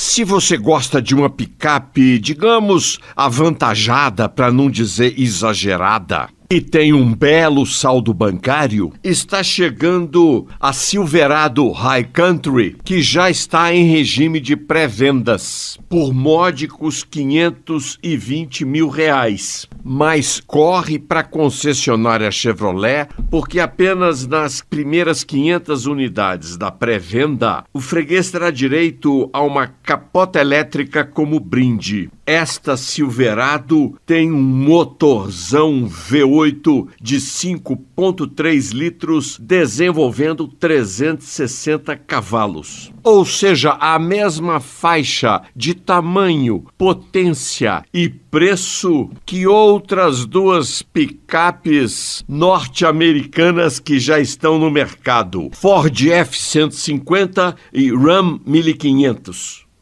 Se você gosta de uma picape, digamos, avantajada, para não dizer exagerada, e tem um belo saldo bancário, está chegando a Silverado High Country, que já está em regime de pré-vendas, por módicos 520 mil reais. Mas corre para a concessionária Chevrolet, porque apenas nas primeiras 500 unidades da pré-venda, o freguês terá direito a uma capota elétrica como brinde. Esta Silverado tem um motorzão V8 8 de 5,3 litros, desenvolvendo 360 cavalos. Ou seja, a mesma faixa de tamanho, potência e preço que outras duas picapes norte-americanas que já estão no mercado: Ford F-150 e Ram 1500.